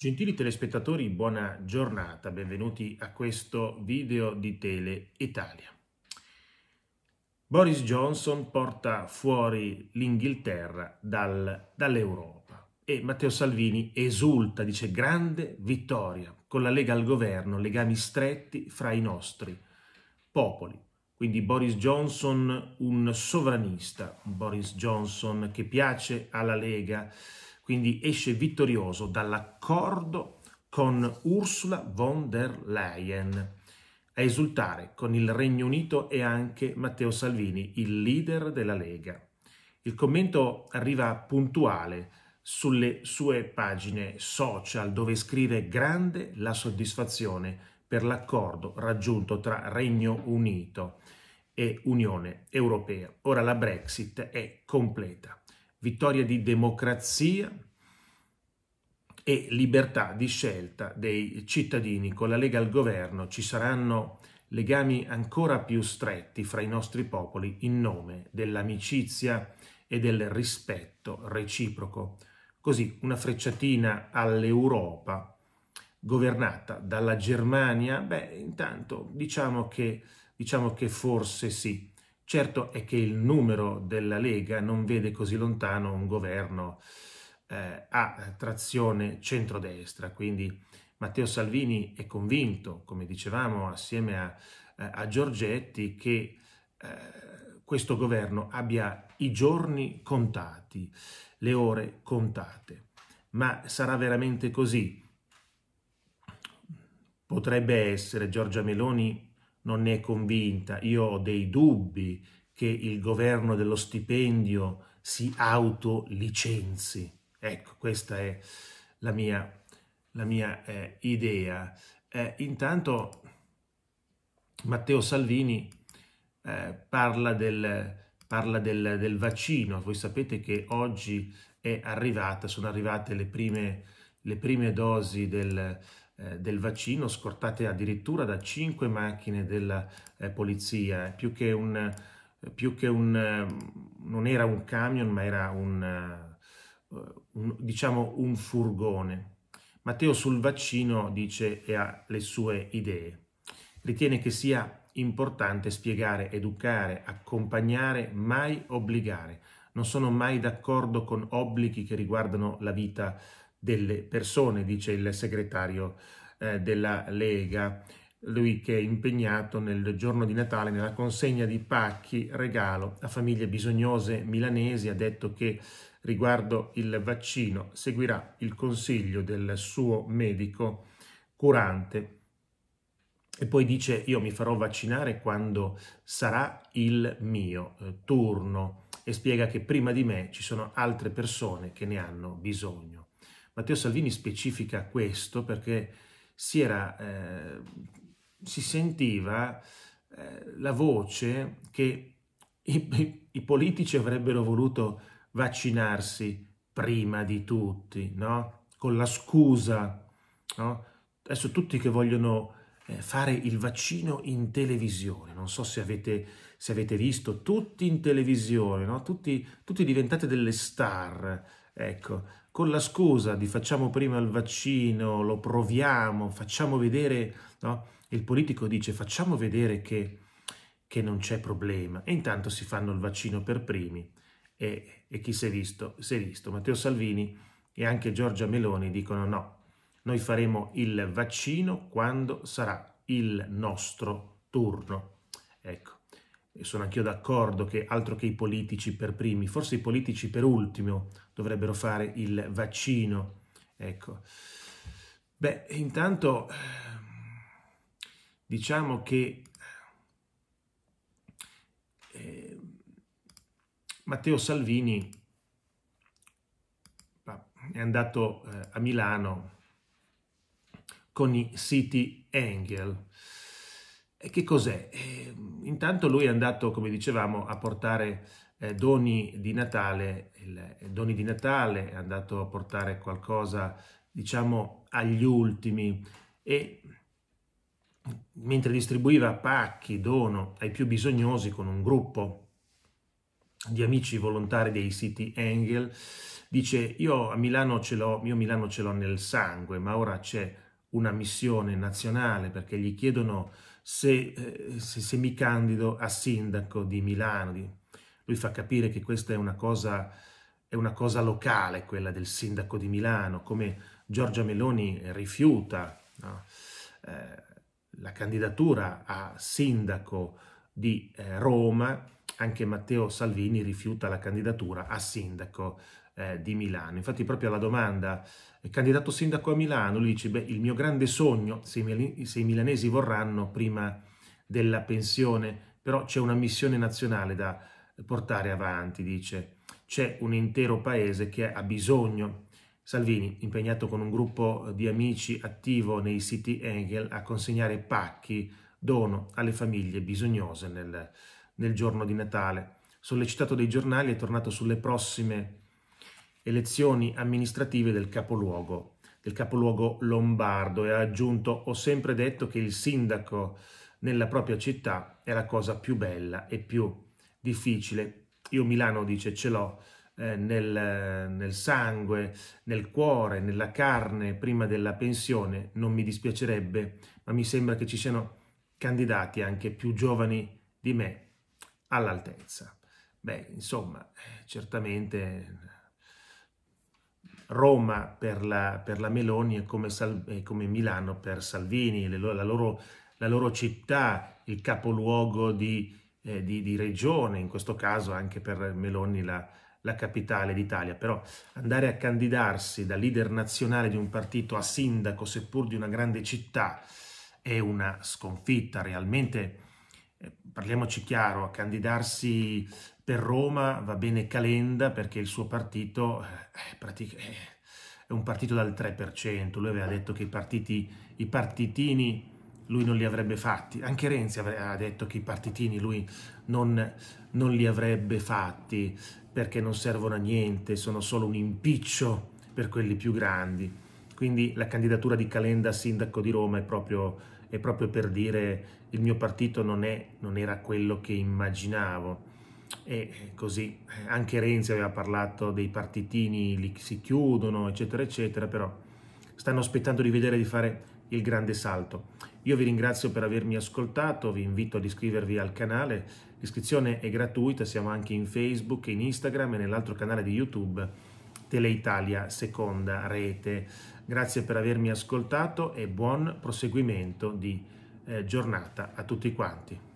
Gentili telespettatori, buona giornata, benvenuti a questo video di Tele Italia. Boris Johnson porta fuori l'Inghilterra dal, dall'Europa e Matteo Salvini esulta, dice grande vittoria, con la Lega al governo, legami stretti fra i nostri popoli. Quindi Boris Johnson un sovranista, Boris Johnson che piace alla Lega, quindi esce vittorioso dall'accordo con Ursula von der Leyen. A esultare con il Regno Unito e anche Matteo Salvini, il leader della Lega. Il commento arriva puntuale sulle sue pagine social dove scrive grande la soddisfazione per l'accordo raggiunto tra Regno Unito e Unione Europea. Ora la Brexit è completa vittoria di democrazia e libertà di scelta dei cittadini. Con la Lega al governo ci saranno legami ancora più stretti fra i nostri popoli in nome dell'amicizia e del rispetto reciproco. Così una frecciatina all'Europa governata dalla Germania? Beh, intanto diciamo che, diciamo che forse sì. Certo è che il numero della Lega non vede così lontano un governo eh, a trazione centrodestra, quindi Matteo Salvini è convinto, come dicevamo assieme a, eh, a Giorgetti, che eh, questo governo abbia i giorni contati, le ore contate. Ma sarà veramente così? Potrebbe essere, Giorgia Meloni non ne è convinta, io ho dei dubbi che il governo dello stipendio si autolicenzi. Ecco, questa è la mia, la mia eh, idea. Eh, intanto Matteo Salvini eh, parla, del, parla del, del, vaccino. Voi sapete che oggi è arrivata, sono arrivate le prime, le prime dosi del, vaccino eh, del vaccino, scortate addirittura da cinque macchine della eh, polizia, eh, più che un, eh, più che un non era un camion, ma era un, un, diciamo un furgone. Matteo sul vaccino dice e ha le sue idee. Ritiene che sia importante spiegare, educare, accompagnare, mai obbligare. Non sono mai d'accordo con obblighi che riguardano la vita delle persone, dice il segretario eh, della Lega, lui che è impegnato nel giorno di Natale nella consegna di pacchi regalo a famiglie bisognose milanesi, ha detto che riguardo il vaccino seguirà il consiglio del suo medico curante. E poi dice io mi farò vaccinare quando sarà il mio eh, turno e spiega che prima di me ci sono altre persone che ne hanno bisogno. Matteo Salvini specifica questo perché si, era, eh, si sentiva eh, la voce che i, i, politici avrebbero voluto vaccinarsi prima di tutti, no? con la scusa. No? Adesso tutti che vogliono eh, fare il vaccino in televisione, non so se avete, se avete visto, tutti in televisione, no? tutti, tutti diventate delle star, ecco, con la scusa di facciamo prima il vaccino, lo proviamo, facciamo vedere, no? il politico dice facciamo vedere che, che, non c'è problema e intanto si fanno il vaccino per primi e, e chi si è visto, si è visto. Matteo Salvini e anche Giorgia Meloni dicono no, noi faremo il vaccino quando sarà il nostro turno. Ecco e sono anch'io d'accordo che altro che i politici per primi, forse i politici per ultimo dovrebbero fare il vaccino. Ecco. Beh, intanto ehm, diciamo che eh, Matteo Salvini è andato eh, a Milano con i City Engel. E che cos'è? Eh, intanto lui è andato, come dicevamo, a portare eh, doni di Natale, il, eh, doni di Natale, è andato a portare qualcosa, diciamo, agli ultimi e mentre distribuiva pacchi, dono ai più bisognosi con un gruppo di amici volontari dei siti Engel, dice io a Milano ce l'ho, io Milano ce l'ho nel sangue, ma ora c'è una missione nazionale perché gli chiedono se, eh, se, se mi candido a sindaco di Milano. Lui fa capire che questa è una cosa è una cosa locale quella del sindaco di Milano, come Giorgia Meloni rifiuta no? eh, la candidatura a sindaco di eh, Roma, anche Matteo Salvini rifiuta la candidatura a sindaco eh, di Milano. Infatti proprio alla domanda, candidato sindaco a Milano, lui dice, beh, il mio grande sogno, se i milanesi vorranno, prima della pensione, però c'è una missione nazionale da portare avanti, dice, c'è un intero paese che ha bisogno Salvini, impegnato con un gruppo di amici attivo nei siti Engel a consegnare pacchi, dono alle famiglie bisognose nel, nel giorno di Natale. Sollecitato dai giornali è tornato sulle prossime elezioni amministrative del capoluogo, del capoluogo lombardo e ha aggiunto ho sempre detto che il sindaco nella propria città è la cosa più bella e più difficile. Io Milano dice ce l'ho eh, nel, nel sangue, nel cuore, nella carne prima della pensione, non mi dispiacerebbe, ma mi sembra che ci siano candidati anche più giovani di me all'altezza. Beh, insomma, eh, certamente Roma per la, per la Meloni e come, Sal, è come, Milano per Salvini, la loro, la loro città, il capoluogo di, eh, di, di, regione, in questo caso anche per Meloni la, la capitale d'Italia. Però andare a candidarsi da leader nazionale di un partito a sindaco, seppur di una grande città, è una sconfitta realmente parliamoci chiaro, a candidarsi per Roma va bene Calenda perché il suo partito eh, eh, è un partito dal 3%, lui aveva detto che i, partiti, i partitini lui non li avrebbe fatti, anche Renzi aveva detto che i partitini lui non, non li avrebbe fatti perché non servono a niente, sono solo un impiccio per quelli più grandi. Quindi la candidatura di Calenda a sindaco di Roma è proprio è proprio per dire il mio partito non, è, non era quello che immaginavo. E eh, così eh, anche Renzi aveva parlato dei partitini, che si chiudono, eccetera, eccetera, però stanno aspettando di vedere di fare il grande salto. Io vi ringrazio per avermi ascoltato, vi invito ad iscrivervi al canale, l'iscrizione è gratuita, siamo anche in Facebook, in Instagram e nell'altro canale di YouTube Teleitalia seconda rete. Grazie per avermi ascoltato e buon proseguimento di eh, giornata a tutti quanti.